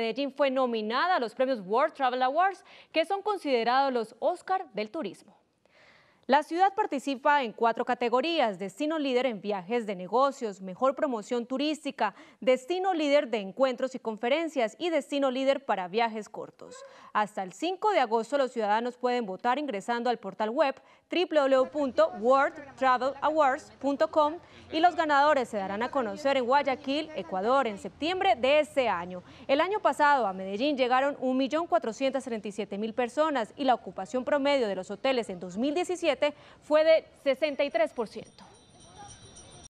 Medellín fue nominada a los premios World Travel Awards, que son considerados los Oscar del turismo. La ciudad participa en cuatro categorías, destino líder en viajes de negocios, mejor promoción turística, destino líder de encuentros y conferencias y destino líder para viajes cortos. Hasta el 5 de agosto los ciudadanos pueden votar ingresando al portal web www.worldtravelawards.com y los ganadores se darán a conocer en Guayaquil, Ecuador, en septiembre de este año. El año pasado a Medellín llegaron 1.437.000 personas y la ocupación promedio de los hoteles en 2017 fue de 63%.